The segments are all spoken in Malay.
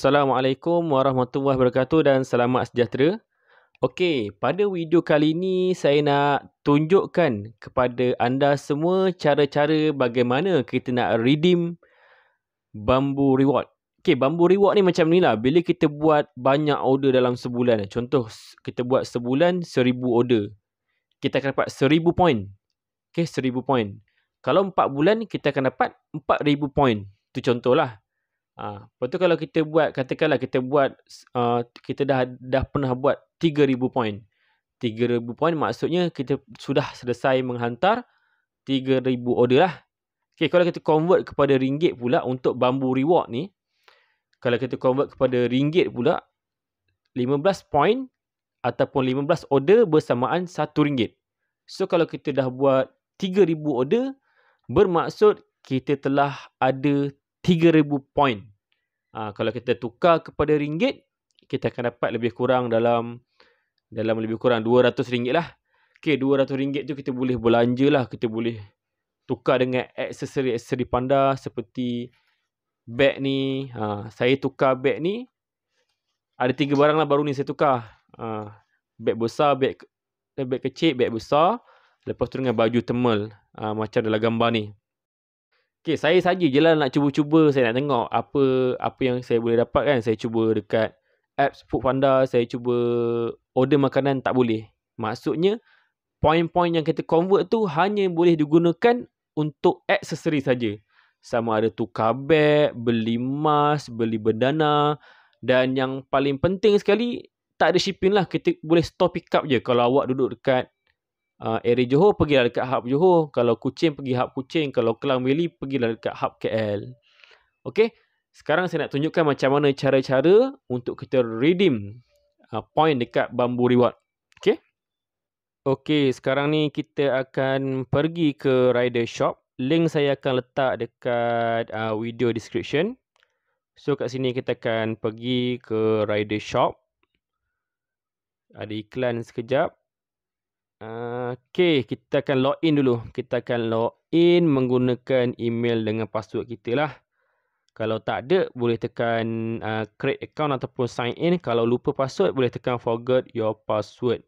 Assalamualaikum warahmatullahi wabarakatuh dan selamat sejahtera. Okey, pada video kali ini saya nak tunjukkan kepada anda semua cara-cara bagaimana kita nak redeem bambu reward. Okey, bambu reward ni macam ni lah. Bila kita buat banyak order dalam sebulan. Contoh, kita buat sebulan seribu order. Kita akan dapat seribu point. Okey, seribu point. Kalau empat bulan, kita akan dapat empat ribu point. Itu contohlah. Ha, lepas tu kalau kita buat, katakanlah kita buat, uh, kita dah dah pernah buat 3,000 poin. 3,000 poin maksudnya kita sudah selesai menghantar 3,000 order lah. Okay, kalau kita convert kepada ringgit pula untuk bambu reward ni, kalau kita convert kepada ringgit pula, 15 poin ataupun 15 order bersamaan 1 ringgit. So, kalau kita dah buat 3,000 order, bermaksud kita telah ada 3000 point. Ha, kalau kita tukar kepada ringgit, kita akan dapat lebih kurang dalam dalam lebih kurang 200 ringgit lah. Okey, 200 ringgit tu kita boleh belanja lah. kita boleh tukar dengan aksesori-aksesori panda seperti beg ni. Ha, saya tukar beg ni ada tiga barang lah baru ni saya tukar. Ha, beg besar, beg eh, beg kecil, beg besar. Lepas tu dengan baju temel Uh, macam dalam gambar ni. Okay, saya saja je lah nak cuba-cuba saya nak tengok apa apa yang saya boleh dapat kan. Saya cuba dekat apps Food Foodpanda, saya cuba order makanan tak boleh. Maksudnya, point-point yang kita convert tu hanya boleh digunakan untuk aksesori saja. Sama ada tukar beg, beli emas, beli berdana dan yang paling penting sekali, tak ada shipping lah. Kita boleh store pick up je kalau awak duduk dekat uh, area Johor pergi lah dekat hub Johor. Kalau Kuching pergi hub Kuching. Kalau Kelang Valley pergi lah dekat hub KL. Okay. Sekarang saya nak tunjukkan macam mana cara-cara untuk kita redeem uh, point dekat bambu reward. Okay. Okay. Sekarang ni kita akan pergi ke rider shop. Link saya akan letak dekat uh, video description. So kat sini kita akan pergi ke rider shop. Ada iklan sekejap. Okay, kita akan login dulu. Kita akan login menggunakan email dengan password kita lah. Kalau tak ada, boleh tekan uh, create account ataupun sign in. Kalau lupa password, boleh tekan forget your password.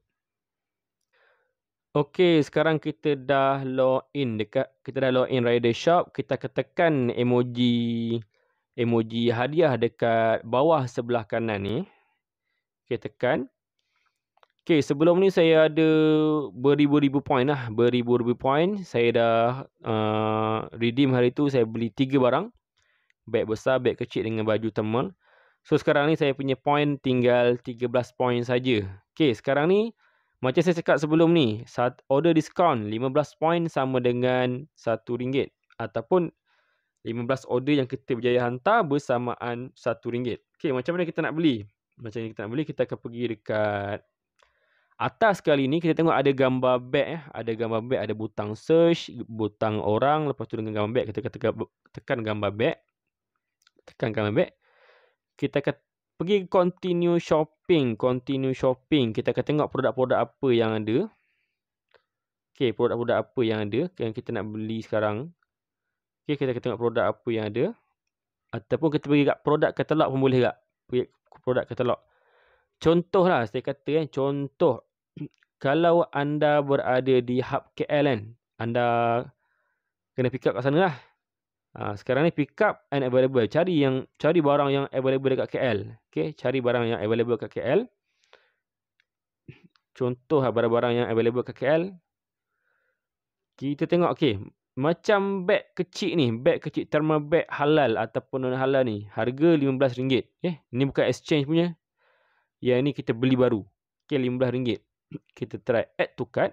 Okay, sekarang kita dah login dekat kita dah login Rider Shop. Kita akan tekan emoji emoji hadiah dekat bawah sebelah kanan ni. Kita okay, tekan. Okay, sebelum ni saya ada beribu-ribu point lah. Beribu-ribu point. Saya dah uh, redeem hari tu. Saya beli tiga barang. Bag besar, bag kecil dengan baju thermal. So, sekarang ni saya punya point tinggal 13 point saja. Okay, sekarang ni macam saya cakap sebelum ni. saat Order discount 15 point sama dengan RM1. Ataupun 15 order yang kita berjaya hantar bersamaan RM1. Okay, macam mana kita nak beli? Macam mana kita nak beli? Kita akan pergi dekat Atas sekali ni kita tengok ada gambar beg eh. Ada gambar beg, ada butang search, butang orang. Lepas tu dengan gambar beg, kita tekan, tekan gambar beg. Tekan gambar beg. Kita akan pergi continue shopping. Continue shopping. Kita akan tengok produk-produk apa yang ada. Okay, produk-produk apa yang ada. Yang kita nak beli sekarang. Okay, kita akan tengok produk apa yang ada. Ataupun kita pergi kat produk katalog pun boleh kat. produk katalog. Contohlah, saya kata kan, contoh kalau anda berada di hub KL kan, anda kena pick up kat sana lah. Ha, sekarang ni pick up and available. Cari yang cari barang yang available dekat KL. Okay, cari barang yang available dekat KL. Contoh lah barang-barang yang available dekat KL. Kita tengok, okay. Macam beg kecil ni, beg kecil thermal beg halal ataupun non-halal ni. Harga RM15. Okay, eh, ni bukan exchange punya. Yang ni kita beli baru. Okay, RM15 kita try add to cart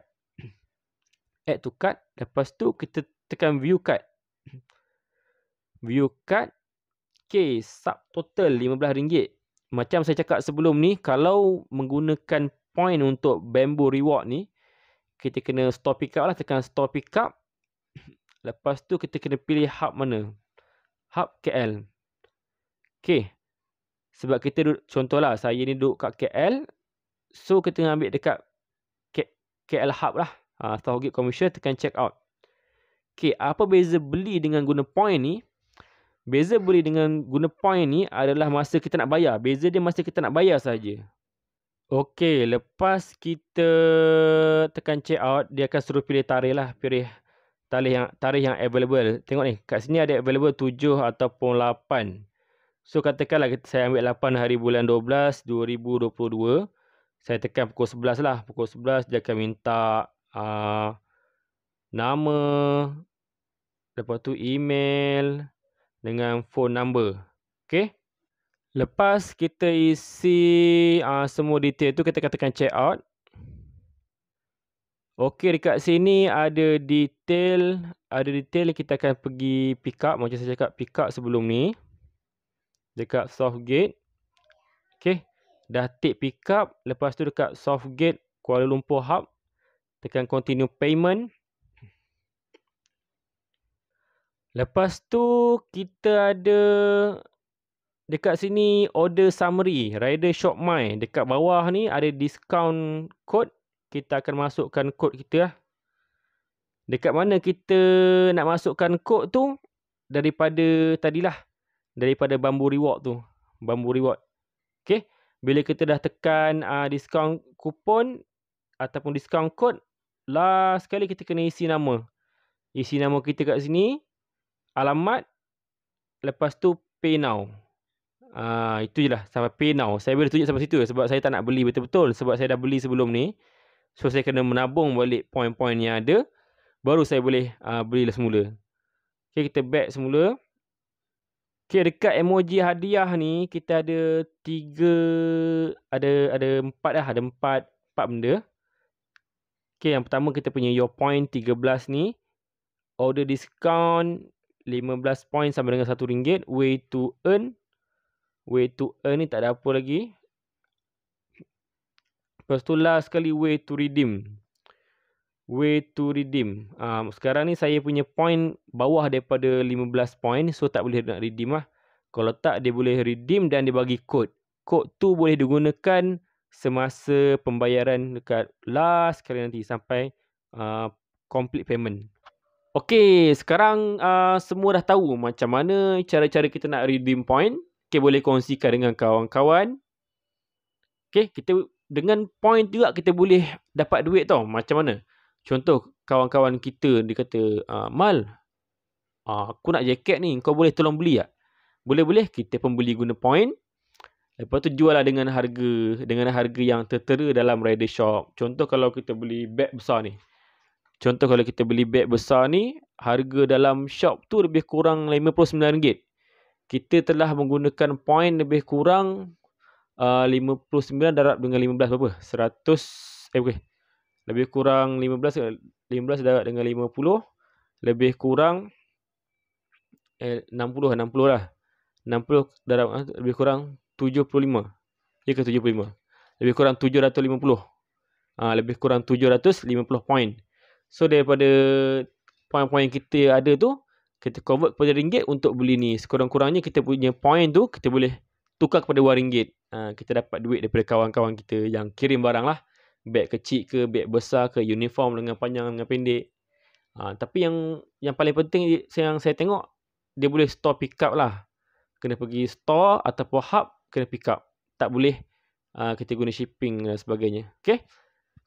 add to cart lepas tu kita tekan view cart view cart okay, sub total RM15 macam saya cakap sebelum ni kalau menggunakan point untuk bamboo reward ni kita kena store pick up lah tekan store pick up lepas tu kita kena pilih hub mana hub KL okay. sebab kita duduk, contohlah saya ni duduk kat KL so kita ambil dekat KL Hub lah. Uh, Tauhid Commercial tekan check out. Okay, apa beza beli dengan guna point ni? Beza beli dengan guna point ni adalah masa kita nak bayar. Beza dia masa kita nak bayar saja. Okay, lepas kita tekan check out, dia akan suruh pilih tarikh lah. Pilih tarikh yang, tarikh yang available. Tengok ni, kat sini ada available 7 ataupun 8. So, katakanlah saya ambil 8 hari bulan 12, 2022 saya tekan pukul 11 lah. Pukul 11 dia akan minta uh, nama, lepas tu email dengan phone number. Okay. Lepas kita isi uh, semua detail tu, kita katakan check out. Okay, dekat sini ada detail. Ada detail yang kita akan pergi pick up. Macam saya cakap pick up sebelum ni. Dekat soft gate. Okay. Dah tick pickup. Lepas tu dekat soft gate Kuala Lumpur Hub. Tekan continue payment. Lepas tu kita ada dekat sini order summary. Rider Shop My. Dekat bawah ni ada discount code. Kita akan masukkan code kita. Ah. Dekat mana kita nak masukkan kod tu? Daripada tadilah. Daripada bambu Reward tu. bambu Reward. Okay bila kita dah tekan uh, ah, diskaun kupon ataupun diskaun kod last sekali kita kena isi nama isi nama kita kat sini alamat lepas tu pay now Uh, itu je lah sampai pay now Saya boleh tunjuk sampai situ Sebab saya tak nak beli betul-betul Sebab saya dah beli sebelum ni So saya kena menabung balik Poin-poin yang ada Baru saya boleh uh, ah, belilah semula Okay kita back semula Okay, dekat emoji hadiah ni kita ada tiga, ada ada empat lah, ada empat, empat benda. Okay, yang pertama kita punya your point 13 ni. Order discount 15 point sama dengan satu ringgit. Way to earn. Way to earn ni tak ada apa lagi. Lepas last sekali way to redeem way to redeem. Um, sekarang ni saya punya point bawah daripada 15 point. So tak boleh nak redeem lah. Kalau tak dia boleh redeem dan dia bagi kod. Kod tu boleh digunakan semasa pembayaran dekat last kali nanti sampai uh, complete payment. Okey, sekarang uh, semua dah tahu macam mana cara-cara kita nak redeem point. Okay boleh kongsikan dengan kawan-kawan. Okey, kita dengan point juga kita boleh dapat duit tau macam mana. Contoh kawan-kawan kita dia kata, ah, "Mal, ah, aku nak jaket ni, kau boleh tolong beli tak?" Boleh-boleh kita pembeli guna point. Lepas tu jual lah dengan harga dengan harga yang tertera dalam rider shop. Contoh kalau kita beli beg besar ni. Contoh kalau kita beli beg besar ni, harga dalam shop tu lebih kurang RM59. Kita telah menggunakan point lebih kurang ah, uh, 59 darab dengan 15 berapa? 100 eh okey lebih kurang 15 15 darab dengan 50 lebih kurang eh, 60 lah 60 lah 60 darab ah, lebih kurang 75 ya ke 75 lebih kurang 750 ah ha, lebih kurang 750 point so daripada point poin kita ada tu kita convert kepada ringgit untuk beli ni sekurang-kurangnya kita punya point tu kita boleh tukar kepada wang ringgit ha, kita dapat duit daripada kawan-kawan kita yang kirim barang lah beg kecil ke beg besar ke uniform dengan panjang dengan pendek ha, tapi yang yang paling penting yang saya tengok dia boleh store pick up lah kena pergi store ataupun hub kena pick up tak boleh uh, kita guna shipping dan sebagainya Okay,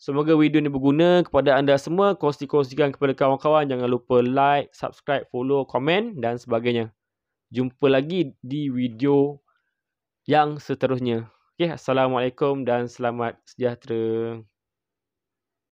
semoga video ni berguna kepada anda semua kongsi-kongsikan kepada kawan-kawan jangan lupa like subscribe follow komen dan sebagainya jumpa lagi di video yang seterusnya Okay, Assalamualaikum dan selamat sejahtera.